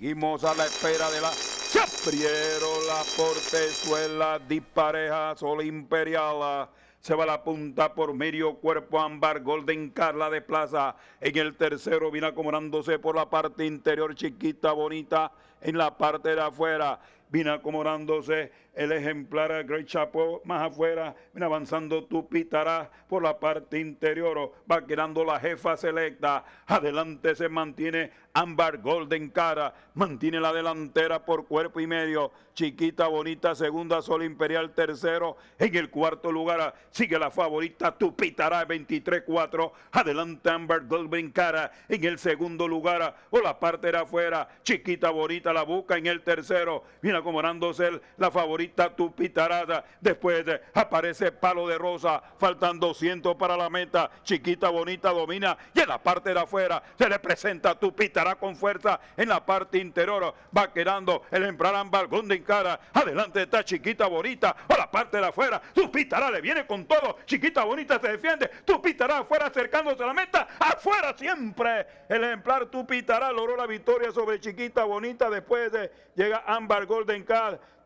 Seguimos a la espera de la Chapriero, la portezuela, dispareja, sola imperial. Se va la punta por medio cuerpo ámbar, Golden Carla de Plaza. En el tercero viene acomodándose por la parte interior, chiquita, bonita, en la parte de afuera viene acomodándose el ejemplar Great Chapo más afuera. Viene avanzando Tupitará por la parte interior. Va quedando la jefa selecta. Adelante se mantiene Amber Golden Cara. Mantiene la delantera por cuerpo y medio. Chiquita Bonita, segunda sola Imperial, tercero. En el cuarto lugar sigue la favorita Tupitará, 23-4. Adelante Amber Golden Cara. En el segundo lugar, o la parte de afuera. Chiquita Bonita la busca en el tercero. Viene acomodándose la favorita Tupitarada. Después aparece Palo de Rosa, faltan 200 para la meta. Chiquita Bonita domina y en la parte de afuera se le presenta Tupitará con fuerza en la parte interior. Va quedando el Ámbar Balgón en cara. Adelante está Chiquita Bonita a la parte de afuera. Tupitará le viene con todo. Chiquita Bonita se defiende. Tupitará afuera acercándose a la meta. Afuera siempre. El ejemplar Tupitará logró la victoria sobre Chiquita Bonita. Después de, llega Ámbar en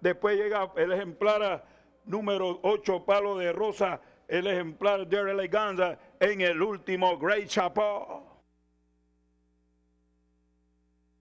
Después llega el ejemplar número 8, Palo de Rosa. El ejemplar de Eleganza en el último Great Chapo.